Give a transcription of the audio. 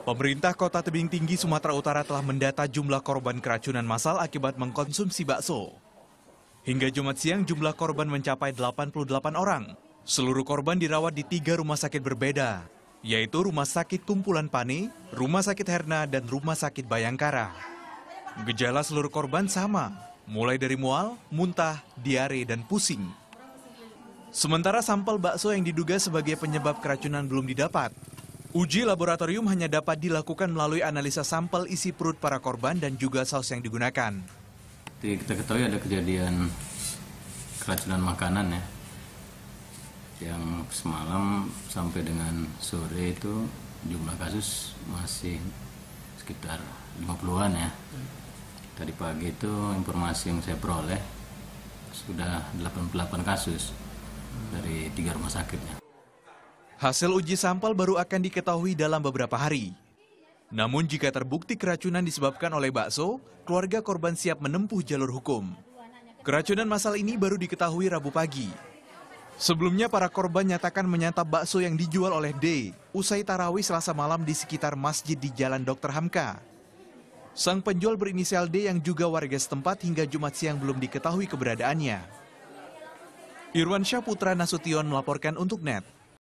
Pemerintah Kota Tebing Tinggi Sumatera Utara telah mendata jumlah korban keracunan massal akibat mengkonsumsi bakso. Hingga Jumat siang jumlah korban mencapai 88 orang. Seluruh korban dirawat di tiga rumah sakit berbeda, yaitu Rumah Sakit Kumpulan Pane, Rumah Sakit Herna, dan Rumah Sakit Bayangkara. Gejala seluruh korban sama, mulai dari mual, muntah, diare, dan pusing. Sementara sampel bakso yang diduga sebagai penyebab keracunan belum didapat, Uji laboratorium hanya dapat dilakukan melalui analisa sampel isi perut para korban dan juga saus yang digunakan. Kita ketahui ada kejadian keracunan makanan ya, yang semalam sampai dengan sore itu jumlah kasus masih sekitar 50-an ya. Tadi pagi itu informasi yang saya peroleh sudah 88 kasus dari tiga rumah sakitnya. Hasil uji sampel baru akan diketahui dalam beberapa hari. Namun jika terbukti keracunan disebabkan oleh bakso, keluarga korban siap menempuh jalur hukum. Keracunan masal ini baru diketahui Rabu pagi. Sebelumnya para korban nyatakan menyantap bakso yang dijual oleh D usai tarawih selasa malam di sekitar masjid di Jalan Dr. Hamka. Sang penjual berinisial D yang juga warga setempat hingga Jumat siang belum diketahui keberadaannya. Irwan Syah Putra Nasution melaporkan untuk NET.